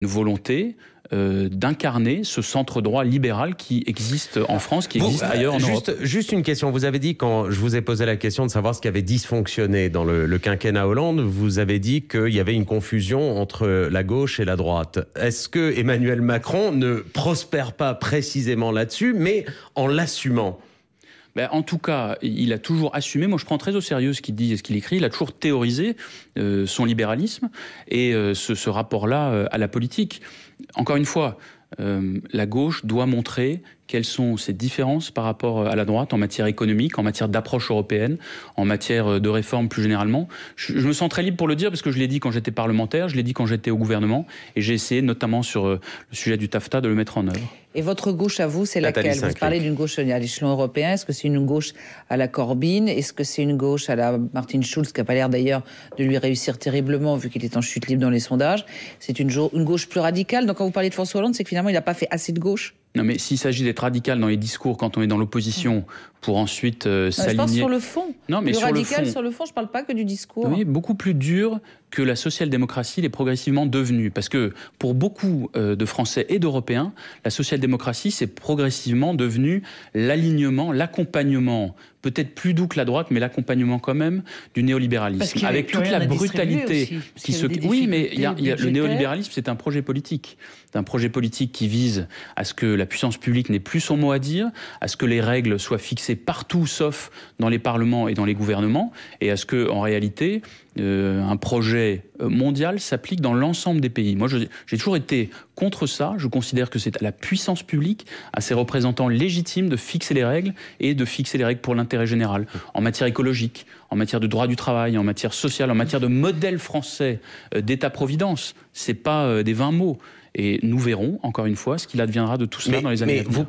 une volonté euh, d'incarner ce centre droit libéral qui existe en France, qui existe euh, ailleurs en Europe. Juste une question. Vous avez dit, quand je vous ai posé la question de savoir ce qui avait dysfonctionné dans le, le quinquennat Hollande, vous avez dit qu'il y avait une confusion entre la gauche et la droite. Est-ce que Emmanuel Macron ne prospère pas précisément là-dessus, mais en l'assumant ben, en tout cas, il a toujours assumé, moi je prends très au sérieux ce qu'il dit et ce qu'il écrit, il a toujours théorisé euh, son libéralisme et euh, ce, rapport-là euh, à la politique. Encore une fois, la gauche doit montrer quelles sont ces différences par rapport euh, à la droite en matière économique, en matière d'approche européenne, en matière euh, de réforme plus généralement. Je, me sens très libre pour le dire parce que je l'ai dit quand j'étais parlementaire, je l'ai dit quand j'étais au gouvernement et j'ai essayé notamment sur euh, le sujet du TAFTA de le mettre en œuvre. Et votre gauche à vous, c'est laquelle Vous parlez d'une gauche à l'échelon européen. Est-ce que c'est une gauche à la Corbyn Est-ce que c'est une gauche à la Martin Schulz, qui n'a pas l'air d'ailleurs de lui réussir terriblement vu qu'il est en chute libre dans les sondages C'est une, une gauche plus radicale. Donc quand vous parlez de François Hollande, c'est que finalement, il n'a pas fait assez de gauche non, mais s'il s'agit d'être radical dans les discours quand on est dans l'opposition pour ensuite euh, s'aligner. Je parle sur le fond. Non, mais radical, sur le fond, je ne parle pas que du discours. Oui, beaucoup plus dur que la social-démocratie l'est progressivement devenue. Parce que pour beaucoup euh, de Français et d'Européens, la social-démocratie, c'est progressivement devenu l'alignement, l'accompagnement peut-être plus doux que la droite, mais l'accompagnement quand même du néolibéralisme, avec toute la brutalité qui se. Oui, mais le néolibéralisme, c'est un projet politique, c'est un projet politique qui vise à ce que la puissance publique n'ait plus son mot à dire, à ce que les règles soient fixées partout, sauf dans les parlements et dans les gouvernements, et à ce que, en réalité, euh, un projet mondiale euh, mondial s'applique dans l'ensemble des pays. Moi, j'ai toujours été contre ça. Je considère que c'est à la puissance publique, à ses représentants légitimes de fixer les règles et de fixer les règles pour l'intérêt général en matière écologique, en matière de droit du travail, en matière sociale, en matière de modèle français euh, d'État-providence. C'est pas euh, des 20 mots. Et nous verrons, encore une fois, ce qu'il adviendra de tout cela dans les années à venir. Vous